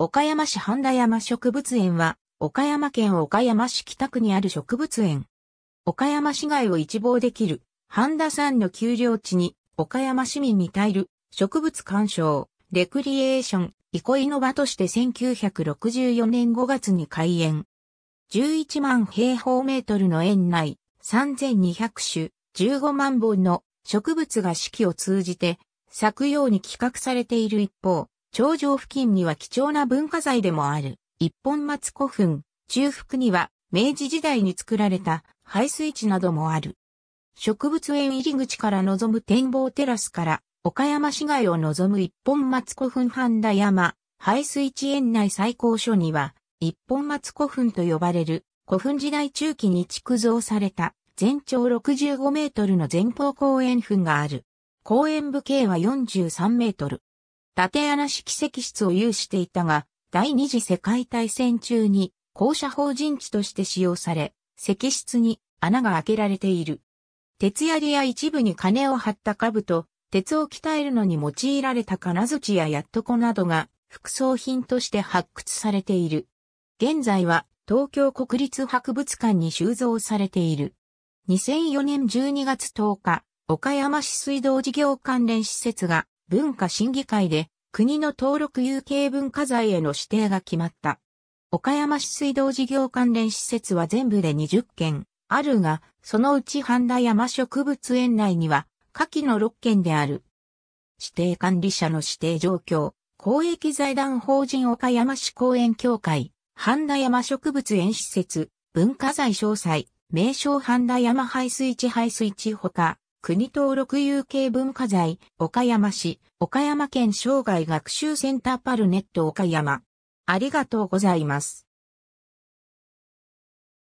岡山市半田山植物園は、岡山県岡山市北区にある植物園。岡山市街を一望できる、半田山の丘陵地に、岡山市民に耐える、植物鑑賞、レクリエーション、憩いの場として1964年5月に開園。11万平方メートルの園内、3200種、15万本の植物が四季を通じて、咲くように企画されている一方、頂上付近には貴重な文化財でもある、一本松古墳、中腹には明治時代に作られた排水池などもある。植物園入り口から望む展望テラスから岡山市街を望む一本松古墳半田山、排水池園内最高所には一本松古墳と呼ばれる古墳時代中期に築造された全長65メートルの前方後円墳がある。公園部径は43メートル。縦穴式石室を有していたが、第二次世界大戦中に校舎法人地として使用され、石室に穴が開けられている。鉄槍や一部に金を張った兜と、鉄を鍛えるのに用いられた金槌ややっとこなどが、副葬品として発掘されている。現在は、東京国立博物館に収蔵されている。2004年12月10日、岡山市水道事業関連施設が文化審議会で国の登録有形文化財への指定が決まった。岡山市水道事業関連施設は全部で20件あるが、そのうち半田山植物園内には下記の6件である。指定管理者の指定状況、公益財団法人岡山市公園協会、半田山植物園施設、文化財詳細、名称半田山排水地排水地ほか、国登録有形文化財、岡山市、岡山県生涯学習センターパルネット岡山。ありがとうございます。